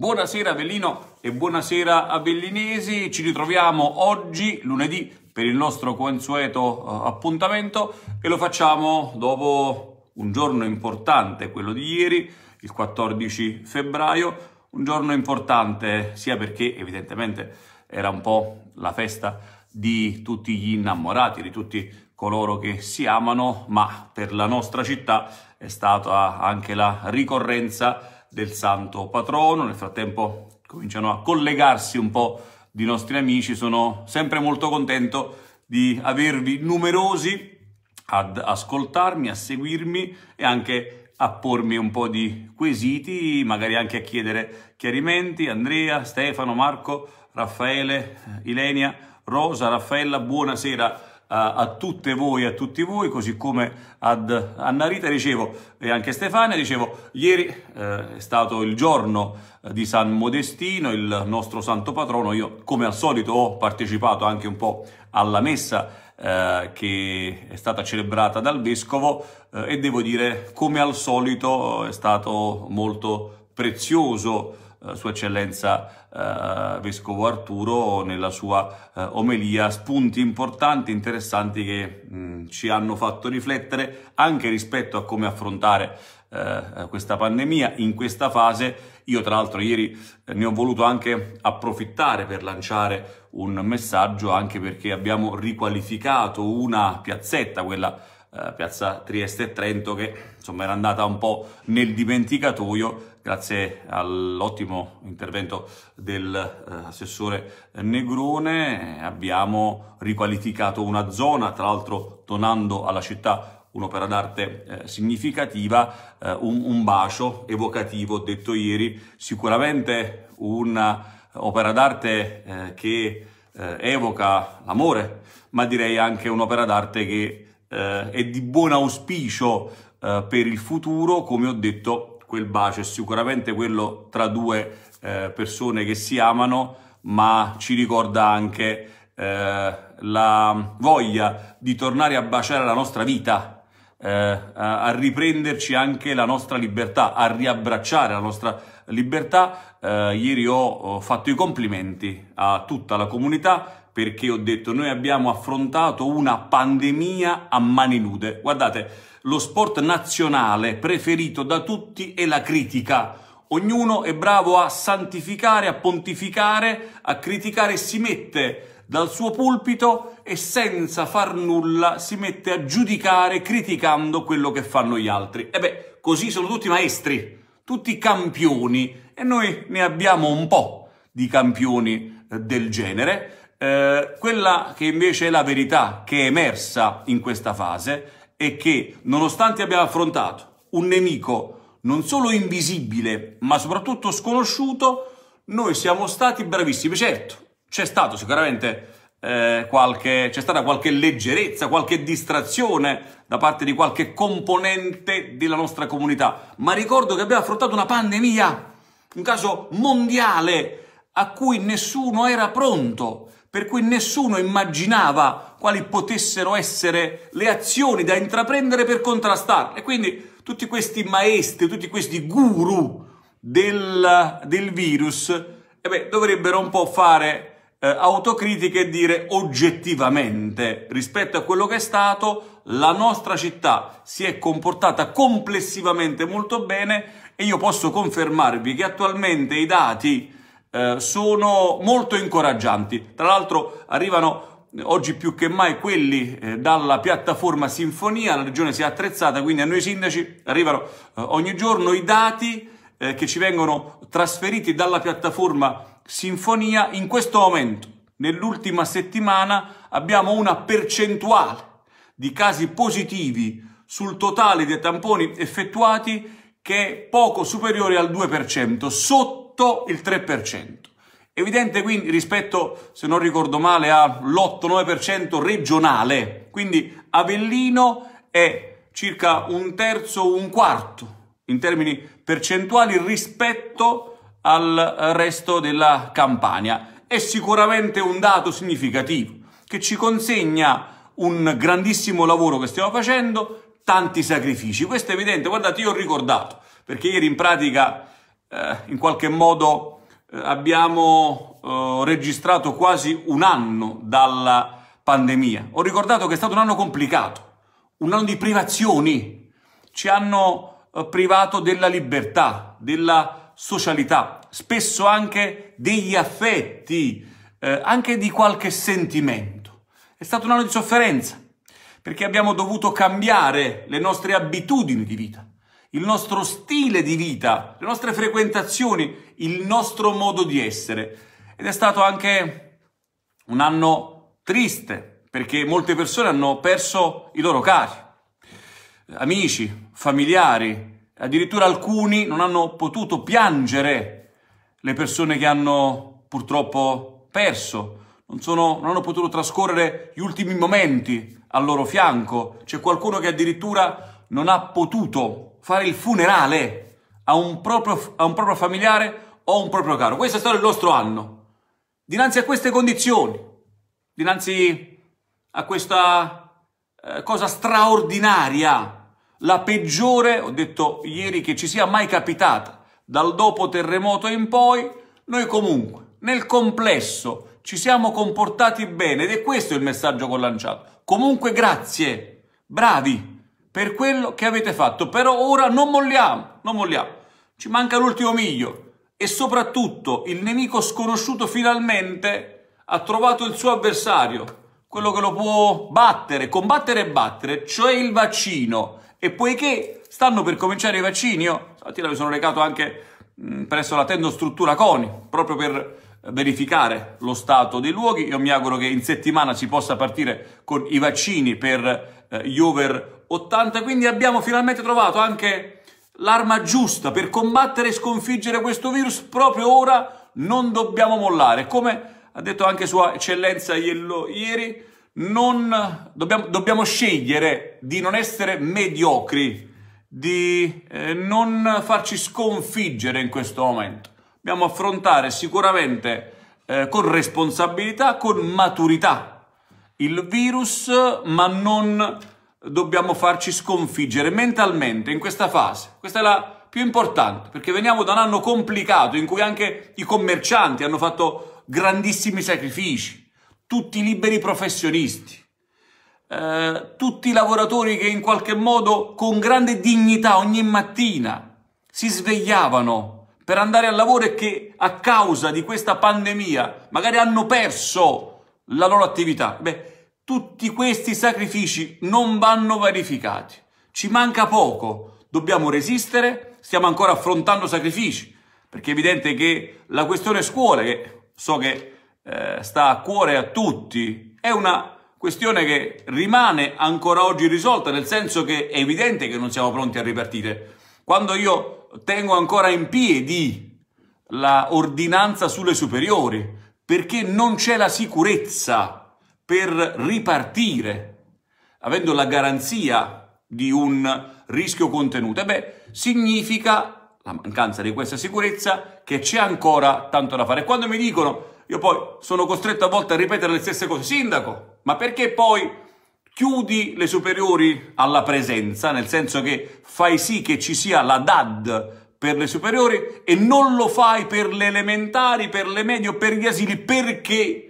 Buonasera Avellino e buonasera Avellinesi, ci ritroviamo oggi, lunedì, per il nostro consueto eh, appuntamento e lo facciamo dopo un giorno importante, quello di ieri, il 14 febbraio, un giorno importante sia perché evidentemente era un po' la festa di tutti gli innamorati, di tutti coloro che si amano, ma per la nostra città è stata anche la ricorrenza di del santo patrono. Nel frattempo cominciano a collegarsi un po' di nostri amici, sono sempre molto contento di avervi numerosi ad ascoltarmi, a seguirmi e anche a pormi un po' di quesiti, magari anche a chiedere chiarimenti. Andrea, Stefano, Marco, Raffaele, Ilenia, Rosa, Raffaella, buonasera a tutte voi, a tutti voi, così come ad Anna Rita dicevo, e anche Stefania dicevo, ieri eh, è stato il giorno eh, di San Modestino, il nostro santo patrono, io come al solito ho partecipato anche un po' alla messa eh, che è stata celebrata dal vescovo eh, e devo dire come al solito è stato molto prezioso eh, sua Eccellenza eh, Vescovo Arturo nella sua eh, omelia, spunti importanti, interessanti che mh, mm, ci hanno fatto riflettere anche rispetto a come affrontare eh, questa pandemia in questa fase. Io tra l'altro ieri eh, ne ho voluto anche approfittare per lanciare un messaggio anche perché abbiamo riqualificato una piazzetta, quella piazza Trieste e Trento che insomma era andata un po' nel dimenticatoio grazie all'ottimo intervento dell'assessore eh, Negrone abbiamo riqualificato una zona, tra l'altro donando alla città un'opera d'arte eh, significativa, eh, un, un, bacio evocativo, detto ieri, sicuramente un'opera d'arte eh, che eh, evoca l'amore, ma direi anche un'opera d'arte che eh, è di buon auspicio per il futuro, come ho detto quel bacio, è sicuramente quello tra due eh, persone che si amano, ma ci ricorda anche eh, la voglia di tornare a baciare la nostra vita, eh, a, riprenderci anche la nostra libertà, a riabbracciare la nostra libertà. Eh, ieri ho fatto i complimenti a tutta la comunità perché ho detto noi abbiamo affrontato una pandemia a mani nude. Guardate, lo sport nazionale preferito da tutti è la critica. Ognuno è bravo a santificare, a pontificare, a criticare, e si mette dal suo pulpito e senza far nulla si mette a giudicare criticando quello che fanno gli altri. E beh, così sono tutti maestri, tutti campioni e noi ne abbiamo un po' di campioni eh, del genere. Eh, quella che invece è la verità che è emersa in questa fase è che nonostante abbia affrontato un nemico non solo invisibile ma soprattutto sconosciuto, noi siamo stati bravissimi. Certo, c'è stato sicuramente eh, qualche, c'è stata qualche leggerezza, qualche distrazione da parte di qualche componente della nostra comunità, ma ricordo che abbiamo affrontato una pandemia, un caso mondiale a cui nessuno era pronto per cui nessuno immaginava quali potessero essere le azioni da intraprendere per contrastarle. E quindi tutti questi maestri, tutti questi guru del, del virus eh beh, dovrebbero un po' fare eh, autocritica e dire oggettivamente rispetto a quello che è stato la nostra città si è comportata complessivamente molto bene e io posso confermarvi che attualmente i dati eh, sono molto incoraggianti. Tra l'altro arrivano eh, oggi più che mai quelli eh, dalla piattaforma Sinfonia, la regione si è attrezzata, quindi a noi sindaci arrivano eh, ogni giorno i dati eh, che ci vengono trasferiti dalla piattaforma Sinfonia. In questo momento, nell'ultima settimana, abbiamo una percentuale di casi positivi sul totale dei tamponi effettuati che è poco superiore al 2%, sotto sotto il 3%. Evidente quindi rispetto, se non ricordo male, all'8-9% regionale, quindi Avellino è circa un terzo, un quarto in termini percentuali rispetto al resto della Campania. È sicuramente un dato significativo che ci consegna un grandissimo lavoro che stiamo facendo, tanti sacrifici. Questo è evidente, guardate, io ho ricordato, perché ieri in pratica eh, in qualche modo eh, abbiamo eh, registrato quasi un anno dalla pandemia. Ho ricordato che è stato un anno complicato, un anno di privazioni. Ci hanno eh, privato della libertà, della socialità, spesso anche degli affetti, eh, anche di qualche sentimento. È stato un anno di sofferenza perché abbiamo dovuto cambiare le nostre abitudini di vita il nostro stile di vita, le nostre frequentazioni, il nostro modo di essere. Ed è stato anche un anno triste, perché molte persone hanno perso i loro cari, amici, familiari, addirittura alcuni non hanno potuto piangere le persone che hanno purtroppo perso, non, sono, non hanno potuto trascorrere gli ultimi momenti al loro fianco, c'è qualcuno che addirittura non ha potuto fare il funerale a un proprio, a un proprio familiare o a un proprio caro. Questo è stato il nostro anno. Dinanzi a queste condizioni, dinanzi a questa eh, cosa straordinaria, la peggiore, ho detto ieri, che ci sia mai capitata, dal dopo terremoto in poi, noi comunque, nel complesso, ci siamo comportati bene ed è questo il messaggio che ho lanciato. Comunque grazie, bravi, per quello che avete fatto. Però ora non molliamo, non molliamo. Ci manca l'ultimo miglio. E soprattutto il nemico sconosciuto finalmente ha trovato il suo avversario, quello che lo può battere, combattere e battere, cioè il vaccino. E poiché stanno per cominciare i vaccini, io stamattina mi sono recato anche mh, presso la tendostruttura CONI, proprio per verificare lo stato dei luoghi. Io mi auguro che in settimana si possa partire con i vaccini per eh, gli over 80, quindi abbiamo finalmente trovato anche l'arma giusta per combattere e sconfiggere questo virus. Proprio ora non dobbiamo mollare. Come ha detto anche Sua Eccellenza Iello ieri, non, dobbiamo, dobbiamo, scegliere di non essere mediocri, di eh, non farci sconfiggere in questo momento. Dobbiamo affrontare sicuramente eh, con responsabilità, con maturità il virus, ma non dobbiamo farci sconfiggere mentalmente in questa fase. Questa è la più importante, perché veniamo da un anno complicato in cui anche i commercianti hanno fatto grandissimi sacrifici, tutti i liberi professionisti, eh, tutti i lavoratori che in qualche modo con grande dignità ogni mattina si svegliavano per andare al lavoro e che a causa di questa pandemia magari hanno perso la loro attività. Beh, tutti questi sacrifici non vanno verificati. Ci manca poco, dobbiamo resistere, stiamo ancora affrontando sacrifici, perché è evidente che la questione scuola, che so che eh, sta a cuore a tutti, è una questione che rimane ancora oggi risolta, nel senso che è evidente che non siamo pronti a ripartire. Quando io tengo ancora in piedi l'ordinanza sulle superiori, perché non c'è la sicurezza per ripartire, avendo la garanzia di un rischio contenuto? beh, significa la mancanza di questa sicurezza che c'è ancora tanto da fare. Quando mi dicono, io poi sono costretto a volte a ripetere le stesse cose, sindaco, ma perché poi chiudi le superiori alla presenza, nel senso che fai sì che ci sia la DAD per le superiori e non lo fai per le elementari, per le medie o per gli asili, perché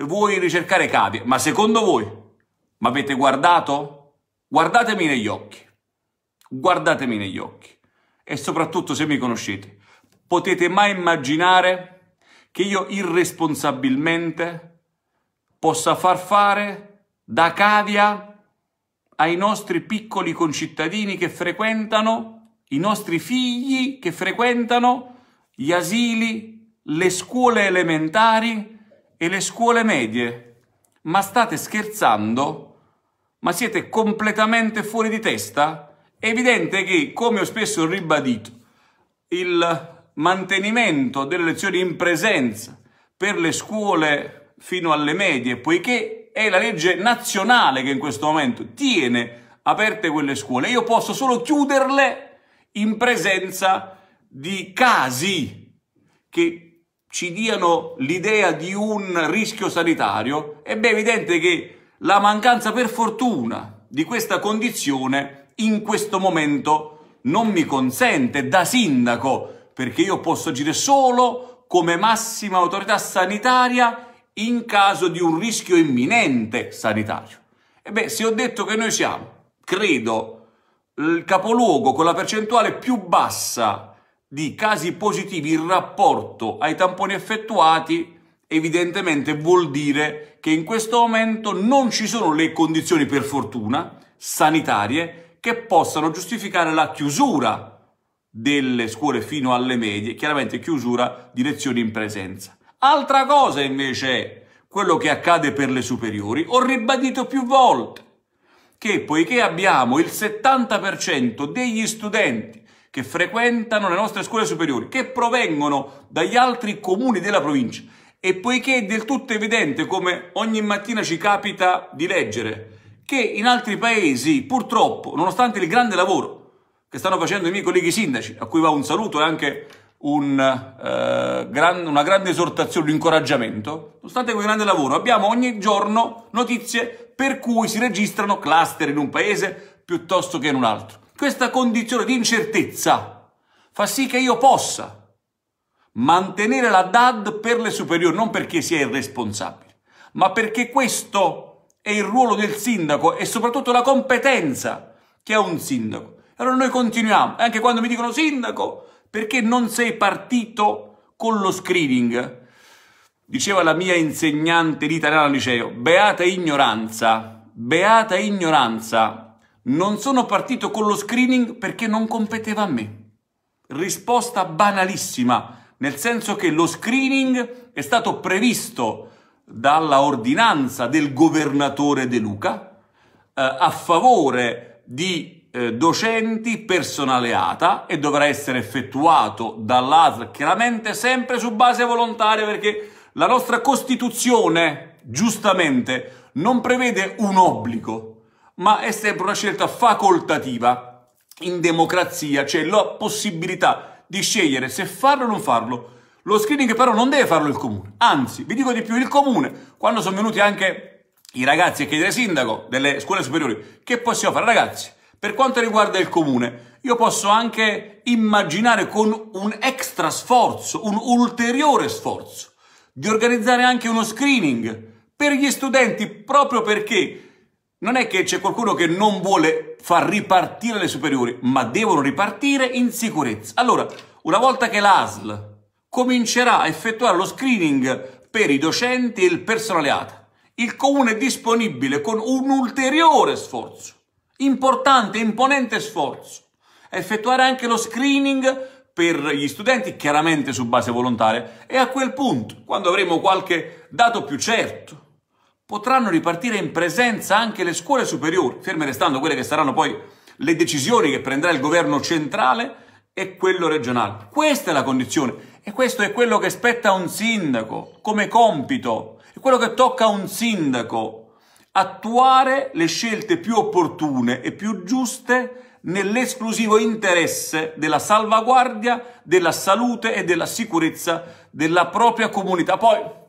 Vuoi ricercare cavie, ma secondo voi mi avete guardato? Guardatemi negli occhi, guardatemi negli occhi e soprattutto se mi conoscete, potete mai immaginare che io irresponsabilmente possa far fare da cavia ai nostri piccoli concittadini che frequentano, i nostri figli che frequentano gli asili, le scuole elementari, e le scuole medie. Ma state scherzando? Ma siete completamente fuori di testa? È evidente che, come ho spesso ribadito, il mantenimento delle lezioni in presenza per le scuole fino alle medie, poiché è la legge nazionale che in questo momento tiene aperte quelle scuole, io posso solo chiuderle in presenza di casi che ci diano l'idea di un rischio sanitario, è ben evidente che la mancanza, per fortuna, di questa condizione in questo momento non mi consente da sindaco, perché io posso agire solo come massima autorità sanitaria in caso di un rischio imminente sanitario. E se ho detto che noi siamo, credo, il capoluogo con la percentuale più bassa di casi positivi in rapporto ai tamponi effettuati evidentemente vuol dire che in questo momento non ci sono le condizioni, per fortuna, sanitarie che possano giustificare la chiusura delle scuole fino alle medie, chiaramente chiusura di lezioni in presenza. Altra cosa invece è quello che accade per le superiori. Ho ribadito più volte che poiché abbiamo il 70% degli studenti che frequentano le nostre scuole superiori, che provengono dagli altri comuni della provincia. E poiché è del tutto evidente, come ogni mattina ci capita di leggere, che in altri paesi, purtroppo, nonostante il grande lavoro che stanno facendo i miei colleghi sindaci, a cui va un saluto e anche un, eh, gran, una grande esortazione, un incoraggiamento, nonostante quel grande lavoro, abbiamo ogni giorno notizie per cui si registrano cluster in un paese piuttosto che in un altro. Questa condizione di incertezza fa sì che io possa mantenere la DAD per le superiori, non perché sia irresponsabile, ma perché questo è il ruolo del sindaco e soprattutto la competenza che ha un sindaco. Allora noi continuiamo, anche quando mi dicono sindaco, perché non sei partito con lo screening? Diceva la mia insegnante di italiano al liceo, beata ignoranza, beata ignoranza, non sono partito con lo screening perché non competeva a me. Risposta banalissima, nel senso che lo screening è stato previsto dalla ordinanza del governatore De Luca eh, a favore di eh, docenti personale ATA e dovrà essere effettuato dall'ASL chiaramente sempre su base volontaria perché la nostra Costituzione giustamente non prevede un obbligo ma è sempre una scelta facoltativa. In democrazia c'è la possibilità di scegliere se farlo o non farlo. Lo screening però non deve farlo il comune, anzi, vi dico di più, il comune, quando sono venuti anche i ragazzi a chiedere sindaco delle scuole superiori, che possiamo fare ragazzi? Per quanto riguarda il comune, io posso anche immaginare con un extra sforzo, un ulteriore sforzo, di organizzare anche uno screening per gli studenti proprio perché non è che c'è qualcuno che non vuole far ripartire le superiori, ma devono ripartire in sicurezza. Allora, una volta che l'ASL comincerà a effettuare lo screening per i docenti e il personale ATA, il comune è disponibile con un ulteriore sforzo, importante, imponente sforzo, a effettuare anche lo screening per gli studenti, chiaramente su base volontaria, e a quel punto, quando avremo qualche dato più certo, potranno ripartire in presenza anche le scuole superiori, ferme restando quelle che saranno poi le decisioni che prenderà il governo centrale e quello regionale. Questa è la condizione e questo è quello che spetta a un sindaco come compito, è quello che tocca a un sindaco attuare le scelte più opportune e più giuste nell'esclusivo interesse della salvaguardia della salute e della sicurezza della propria comunità. Poi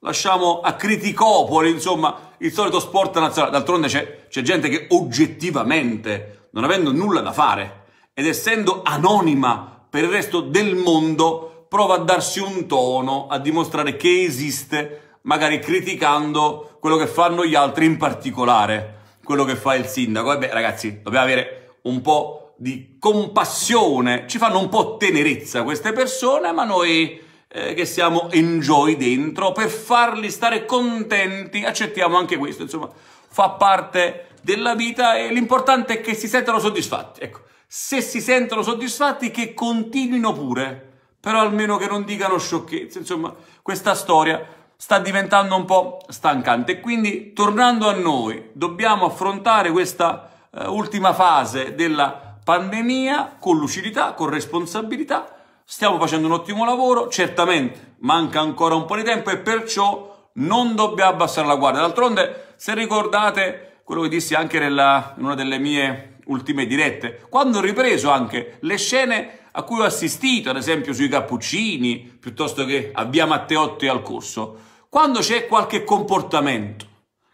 lasciamo a Criticopoli, insomma, il solito sport nazionale. D'altronde c'è, c'è gente che oggettivamente, non avendo nulla da fare ed essendo anonima per il resto del mondo, prova a darsi un tono, a dimostrare che esiste, magari criticando quello che fanno gli altri, in particolare quello che fa il sindaco. E beh, ragazzi, dobbiamo avere un po' di compassione, ci fanno un po' tenerezza queste persone, ma noi eh, che siamo enjoy dentro, per farli stare contenti, accettiamo anche questo, insomma, fa parte della vita e l'importante è che si sentano soddisfatti. Ecco, se si sentono soddisfatti che continuino pure, però almeno che non dicano sciocchezze, insomma, questa storia sta diventando un po' stancante. Quindi, tornando a noi, dobbiamo affrontare questa eh, ultima fase della pandemia con lucidità, con responsabilità, Stiamo facendo un ottimo lavoro, certamente manca ancora un po' di tempo e perciò non dobbiamo abbassare la guardia. D'altronde, se ricordate quello che dissi anche nella, in una delle mie ultime dirette, quando ho ripreso anche le scene a cui ho assistito, ad esempio sui cappuccini, piuttosto che a Via Matteotti al corso, quando c'è qualche comportamento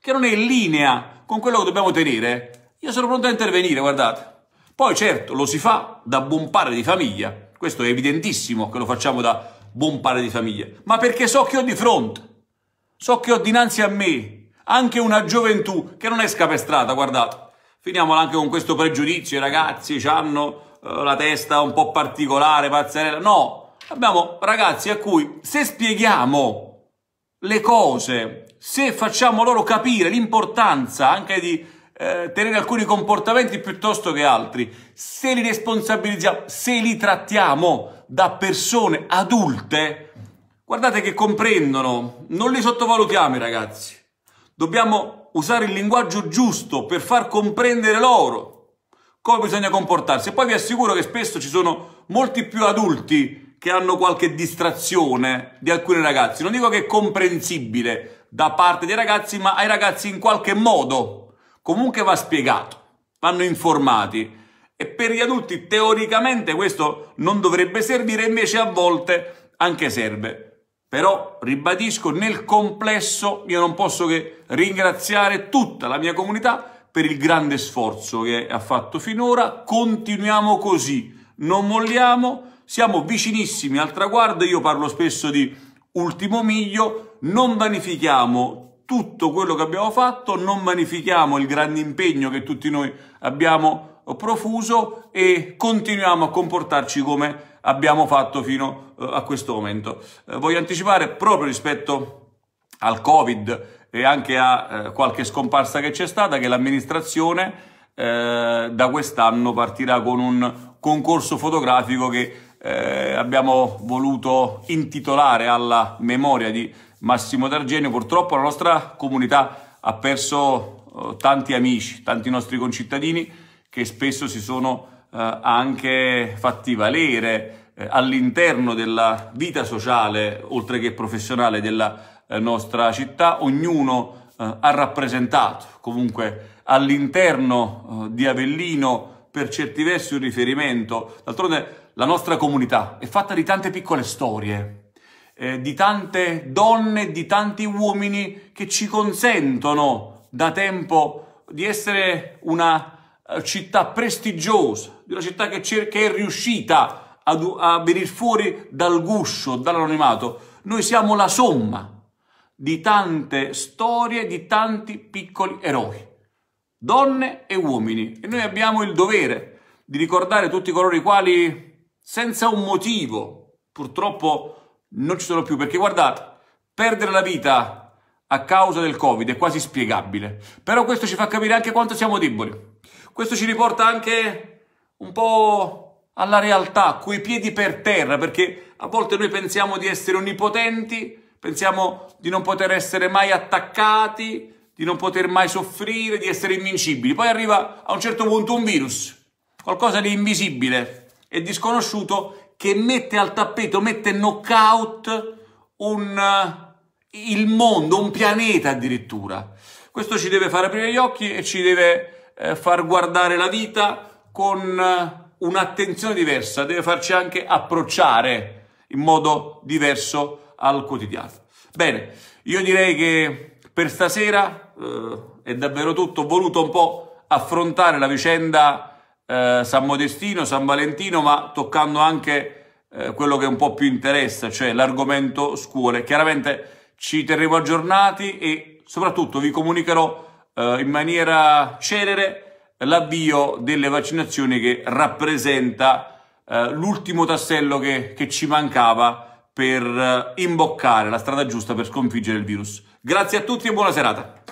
che non è in linea con quello che dobbiamo tenere, io sono pronto a intervenire, guardate. Poi certo lo si fa da buon padre di famiglia, questo è evidentissimo che lo facciamo da buon padre di famiglia, ma perché so che ho di fronte, so che ho dinanzi a me anche una gioventù che non è scapestrata, guardate. Finiamola anche con questo pregiudizio, i ragazzi hanno eh, la testa un po' particolare, pazzerella. No, abbiamo ragazzi a cui se spieghiamo le cose, se facciamo loro capire l'importanza anche di eh, tenere alcuni comportamenti piuttosto che altri, se li responsabilizziamo, se li trattiamo da persone adulte, guardate che comprendono, non li sottovalutiamo ragazzi. Dobbiamo usare il linguaggio giusto per far comprendere loro come bisogna comportarsi. E poi vi assicuro che spesso ci sono molti più adulti che hanno qualche distrazione di alcuni ragazzi. Non dico che è comprensibile da parte dei ragazzi, ma ai ragazzi in qualche modo comunque va spiegato, vanno informati. E per gli adulti teoricamente questo non dovrebbe servire, invece a volte anche serve. Però, ribadisco, nel complesso io non posso che ringraziare tutta la mia comunità per il grande sforzo che ha fatto finora. Continuiamo così, non molliamo, siamo vicinissimi al traguardo. Io parlo spesso di ultimo miglio, non vanifichiamo tutto quello che abbiamo fatto, non vanifichiamo il grande impegno che tutti noi abbiamo profuso e continuiamo a comportarci come abbiamo fatto fino eh, a questo momento. Eh, voglio anticipare proprio rispetto al Covid e anche a eh, qualche scomparsa che c'è stata che l'amministrazione da quest'anno partirà con un concorso fotografico che abbiamo voluto intitolare alla memoria di Massimo D'Argenio. Purtroppo la nostra comunità ha perso eh, tanti amici, tanti nostri concittadini che spesso si sono eh, anche fatti valere eh, all'interno della vita sociale, oltre che professionale, della nostra città. Ognuno ha rappresentato comunque all'interno di Avellino per certi versi un riferimento. D'altronde la nostra comunità è fatta di tante piccole storie, eh, di tante donne, di tanti uomini che ci consentono da tempo di essere una eh, città prestigiosa, di una città che, che è riuscita ad, a venire fuori dal guscio, dall'anonimato. Noi siamo la somma di tante storie, di tanti piccoli eroi, donne e uomini. E noi abbiamo il dovere di ricordare tutti coloro i quali, senza un motivo, purtroppo non ci sono più perché guardate, perdere la vita a causa del Covid è quasi spiegabile, però questo ci fa capire anche quanto siamo deboli. Questo ci riporta anche un po' alla realtà, coi piedi per terra, perché a volte noi pensiamo di essere onnipotenti, pensiamo di non poter essere mai attaccati, di non poter mai soffrire, di essere invincibili. Poi arriva a un certo punto un virus, qualcosa di invisibile e disconosciuto che mette al tappeto, mette knockout un, eh, il mondo, un pianeta addirittura. Questo ci deve far aprire gli occhi e ci deve eh, far guardare la vita con eh, un'attenzione diversa, deve farci anche approcciare in modo diverso al quotidiano. Bene, io direi che per stasera eh, è davvero tutto, ho voluto un po' affrontare la vicenda eh, San Modestino, San Valentino, ma toccando anche eh, quello che un po' più interessa, cioè l'argomento scuole. Chiaramente ci terremo aggiornati e soprattutto vi comunicherò eh, in maniera celere l'avvio delle vaccinazioni che rappresenta eh, l'ultimo tassello che, che ci mancava per eh, imboccare la strada giusta per sconfiggere il virus. Grazie a tutti e buona serata.